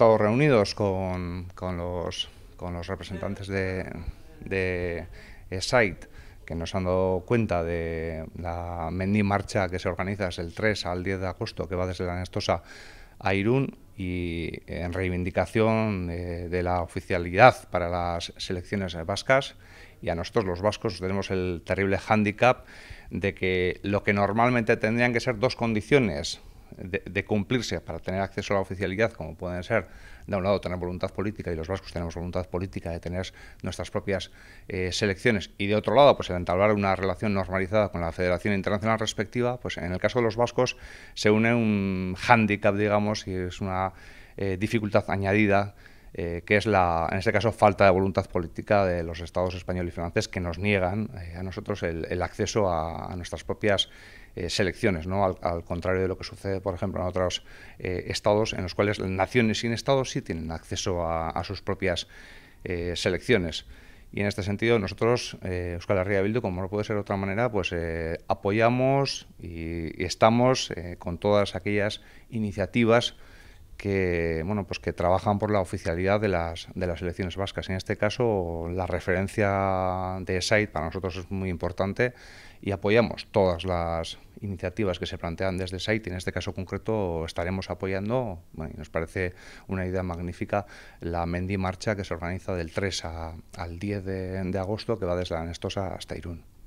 estado reunidos con, con, los, con los representantes de, de SITE, que nos han dado cuenta de la Mendy Marcha que se organiza desde el 3 al 10 de agosto, que va desde la Anestosa a Irún, y en reivindicación de, de la oficialidad para las selecciones vascas. Y a nosotros los vascos tenemos el terrible hándicap de que lo que normalmente tendrían que ser dos condiciones de, cumplirse para tener acceso a la oficialidad, como pueden ser, de un lado, tener voluntad política, y los vascos tenemos voluntad política de tener nuestras propias eh, selecciones, y de otro lado, pues el entablar una relación normalizada con la Federación Internacional respectiva, pues en el caso de los vascos se une un hándicap, digamos, y es una eh, dificultad añadida eh, que es la, en este caso, falta de voluntad política de los estados español y francés que nos niegan eh, a nosotros el, acceso a, nuestras propias eh, selecciones, ¿no? Al, contrario de lo que sucede, por ejemplo, en otros estados en los cuales naciones sin estados sí tienen acceso a, sus propias selecciones. Y en este sentido, nosotros, eh, Euskal Herria como no puede ser de otra manera, pues apoyamos y, estamos con todas aquellas iniciativas que, bueno, pues que trabajan por la oficialidad de las, de las elecciones vascas. En este caso, la referencia de site para nosotros es muy importante y apoyamos todas las iniciativas que se plantean desde SAIT en este caso concreto estaremos apoyando, y nos parece una idea magnífica, la Mendimarcha, Marcha que se organiza del 3 al 10 de, de agosto que va desde la Anestosa hasta Irún.